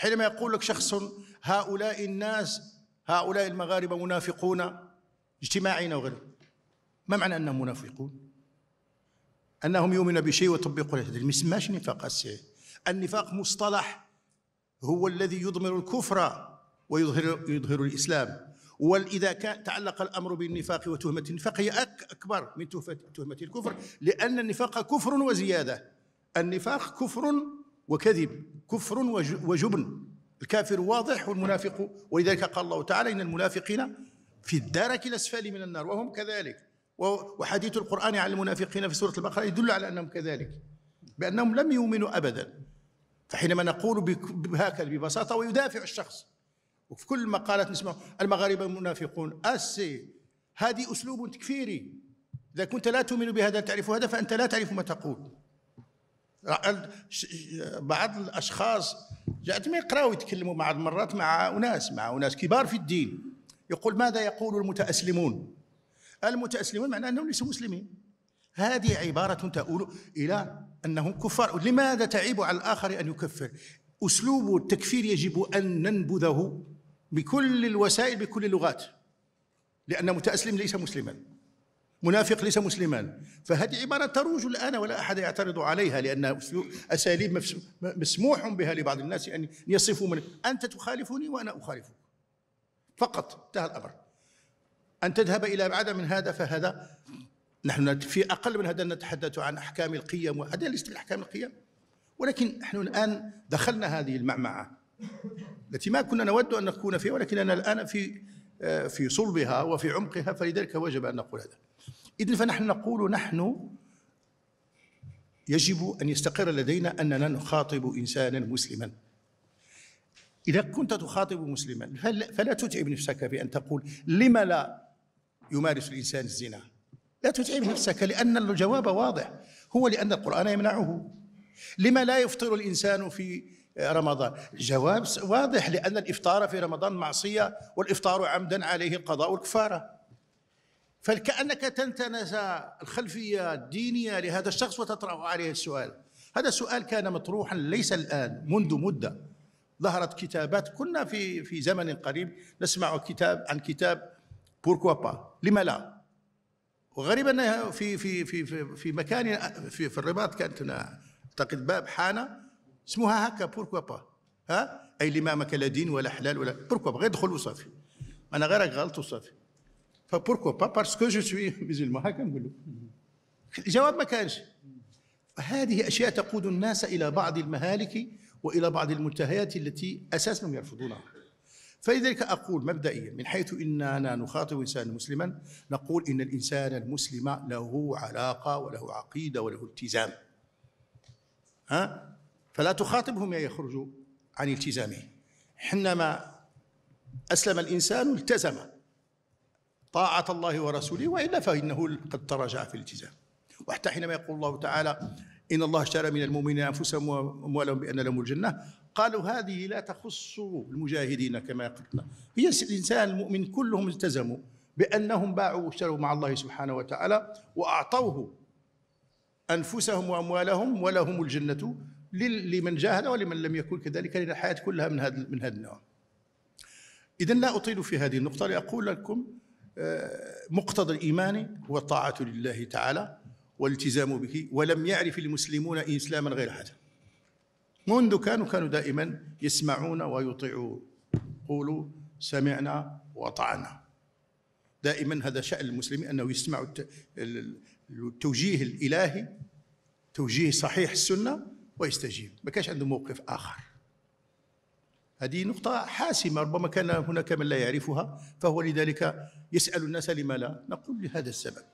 حينما يقول لك شخص هؤلاء الناس هؤلاء المغاربة منافقون اجتماعين وغيره ما معنى أنهم منافقون أنهم يؤمنون بشيء ويطبقون هذا ما نفاق السي النفاق مصطلح هو الذي يضمر الكفر ويظهر يظهر الإسلام وإذا كان تعلق الأمر بالنفاق وتهمة النفاق هي أكبر من تهمة الكفر لأن النفاق كفر وزيادة النفاق كفر وكذب كفر وجبن الكافر واضح والمنافق ولذلك قال الله تعالى إن المنافقين في الدرك الأسفل من النار وهم كذلك وحديث القرآن عن المنافقين في سورة البقرة يدل على أنهم كذلك بأنهم لم يؤمنوا أبدا فحينما نقول هكذا ببساطة ويدافع الشخص وفي كل مقالات نسمع المغاربة منافقون أسي هذه أسلوب تكفيري إذا كنت لا تؤمن بهذا تعرف هذا فأنت لا تعرف ما تقول بعض الاشخاص ما يقراوا يتكلموا بعض المرات مع اناس مع اناس كبار في الدين يقول ماذا يقول المتاسلمون؟ المتاسلمون معناه انهم ليسوا مسلمين هذه عباره تؤول الى انهم كفار لماذا تعيب على الاخر ان يكفر؟ اسلوب التكفير يجب ان ننبذه بكل الوسائل بكل اللغات لان متاسلم ليس مسلما منافق ليس مسلما فهذه عبارة تروج الآن ولا أحد يعترض عليها لأنها أساليب مسموح بها لبعض الناس أن يصفوا من أنت تخالفني وأنا أخالفك فقط انتهى الأمر أن تذهب إلى أبعد من هذا فهذا نحن في أقل من هذا نتحدث عن أحكام القيم وهذا ليست أحكام القيم ولكن نحن الآن دخلنا هذه المعمعة التي ما كنا نود أن نكون فيها ولكننا الآن في في صلبها وفي عمقها فلذلك وجب أن نقول هذا إذن فنحن نقول نحن يجب أن يستقر لدينا أننا نخاطب إنسانا مسلما إذا كنت تخاطب مسلما فلا تتعب نفسك بأن تقول لم لا يمارس الإنسان الزنا لا تتعب نفسك لأن الجواب واضح هو لأن القرآن يمنعه لما لا يفطر الإنسان في رمضان جواب واضح لأن الإفطار في رمضان معصية والإفطار عمدا عليه القضاء والكفارة فكأنك تنتنز الخلفية الدينية لهذا الشخص وتطرح عليه السؤال هذا سؤال كان مطروحا ليس الآن منذ مدة ظهرت كتابات كنا في في زمن قريب نسمع كتاب عن كتاب بوركوا با لما لا وغريب أنها في في في في, في مكان في, في الرباط كانت اعتقد باب حانه اسمها هكا بوركوا با ها اي اللي ما لا دين ولا حلال ولا بوركوا با غير دخل وصافي انا غيرك غلط وصافي فبوركوا با باسكو جو سوي ميزلمون هكا نقول له الجواب ما كانش هذه اشياء تقود الناس الى بعض المهالك والى بعض المنتهيات التي اساسا يرفضونها فلذلك اقول مبدئيا من حيث اننا نخاطب انسانا مسلما نقول ان الانسان المسلم له علاقه وله عقيده وله التزام ها فلا تخاطبهم يا يخرجوا عن التزامه حينما أسلم الإنسان التزم طاعة الله ورسوله وإلا فإنه قد تراجع في الالتزام وحتى حينما يقول الله تعالى إن الله اشترى من المؤمنين أنفسهم وأموالهم بأن لهم الجنة قالوا هذه لا تخص المجاهدين كما قلنا هي الإنسان المؤمن كلهم التزموا بأنهم باعوا واشتروا مع الله سبحانه وتعالى وأعطوه أنفسهم وأموالهم ولهم الجنة لمن جاهل ولمن لم يكن كذلك لأن الحياة كلها من هذا من هذا النوع إذا لا أطيل في هذه النقطة لأقول لكم آه، مقتضى الإيمان هو الطاعة لله تعالى والالتزام به ولم يعرف المسلمون إسلاما غير هذا منذ كانوا كانوا دائما يسمعون ويطيعون قولوا سمعنا وأطعنا دائما هذا شأن المسلمين أنه يسمع التوجيه الإلهي توجيه صحيح السنة ويستجيب ما كانش عنده موقف آخر هذه نقطة حاسمة ربما كان هناك من لا يعرفها فهو لذلك يسأل الناس لما لا نقول لهذا السبب